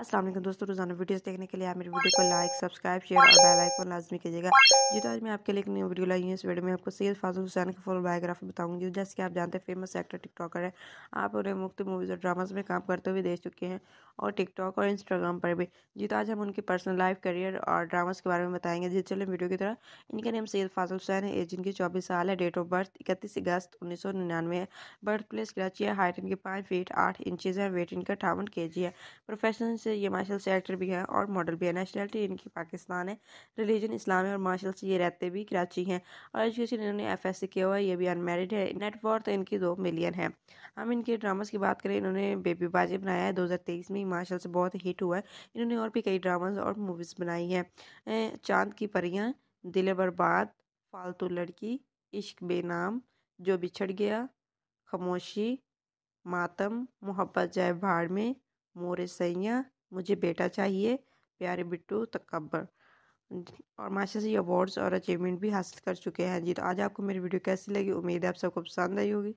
असलम दोस्तों रोज़ाना वीडियोस देखने के लिए आप मेरी वीडियो को लाइक सब्सक्राइब शेयर और बेल आइकन लाजमी कीजिएगा जी तो आज मैं आपके लिए एक न्यू वीडियो लाई हूँ इस वीडियो में आपको सैयद फाजल हुसैन की फुल बायोग्राफी बताऊंगी जैसे कि आप जानते हैं फेमस एक्टर टिकटॉकर है आप उन्हें मुख्त मूवीज़ और ड्रामाज में काम करते हुए देख चुके हैं और टिकटॉक और इंस्टाग्राम पर भी जी तो आज हम उनकी पर्सनल लाइफ करियर और ड्रामाज के बारे में बताएंगे जी चलिए वीडियो की तरह इनका नेम सैयद फाजल हुसैन है एज इनकी चौबीस साल है डेट ऑफ बर्थ इकतीस अगस्त उन्नीस सौ निन्यानवे है बर्थ प्लेस कराची है हाइट इनकी पाँच फीट आठ इंचज़ है वेट इनका अठावन के जी है प्रोफेशनल से ये मार्शल से एक्टर भी है और मॉडल भी है नेशनैलिटी इनकी पाकिस्तान है रिलीजन इस्लाम है और मार्शल से ये रहते भी कराची हैं और एजुकेशन इन्होंने एफ एस किया हुआ है ये भी अनमेरिड है नेटवर्थ इनकी दो मिलियन है हम इनके ड्रामास की बात करें इन्होंने बेबी बाजी बनाया है दो हज़ार तेईस में मार्शल से बहुत हिट हुआ है इन्होंने और भी कई ड्रामाज और मूवीज़ बनाई हैं चांद की परियाँ दिल बर्बाद फालतू लड़की इश्क बेनाम जो बिछड़ गया खामोशी मातम मोहब्बत जय भाड़ में मोर सैया मुझे बेटा चाहिए प्यारे बिट्टू तकबर और माशा से अवार्ड्स और अचीवमेंट भी हासिल कर चुके हैं जी तो आज आपको मेरी वीडियो कैसी लगी उम्मीद है आप सबको पसंद आई होगी